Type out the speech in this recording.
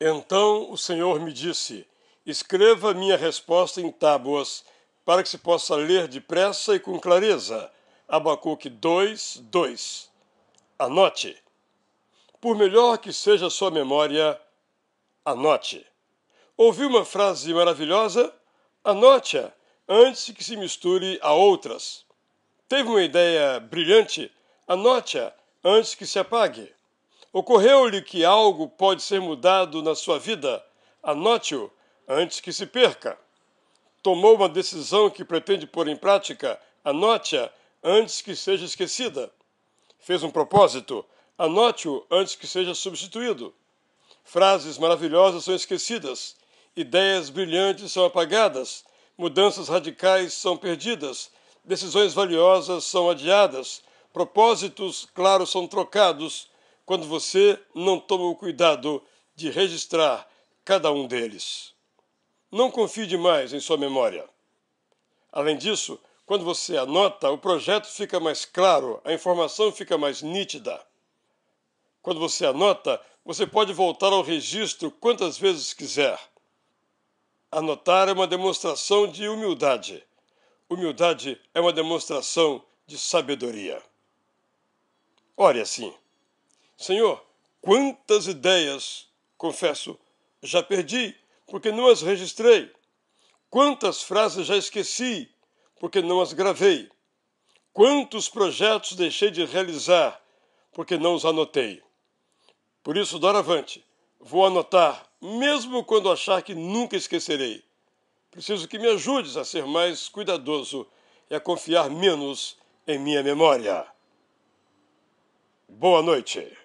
Então o Senhor me disse: Escreva minha resposta em tábuas, para que se possa ler depressa e com clareza. Abacuque 2, 2. Anote. Por melhor que seja sua memória, anote. Ouviu uma frase maravilhosa? Anote-a antes que se misture a outras. Teve uma ideia brilhante? Anote-a antes que se apague. Ocorreu-lhe que algo pode ser mudado na sua vida? Anote-o antes que se perca. Tomou uma decisão que pretende pôr em prática? Anote-a antes que seja esquecida. Fez um propósito? Anote-o antes que seja substituído. Frases maravilhosas são esquecidas, ideias brilhantes são apagadas, mudanças radicais são perdidas, decisões valiosas são adiadas, propósitos claros são trocados quando você não toma o cuidado de registrar cada um deles. Não confie demais em sua memória. Além disso, quando você anota, o projeto fica mais claro, a informação fica mais nítida. Quando você anota, você pode voltar ao registro quantas vezes quiser. Anotar é uma demonstração de humildade. Humildade é uma demonstração de sabedoria. Ore assim. Senhor, quantas ideias, confesso, já perdi, porque não as registrei. Quantas frases já esqueci, porque não as gravei. Quantos projetos deixei de realizar, porque não os anotei. Por isso, doravante, vou anotar, mesmo quando achar que nunca esquecerei. Preciso que me ajudes a ser mais cuidadoso e a confiar menos em minha memória. Boa noite.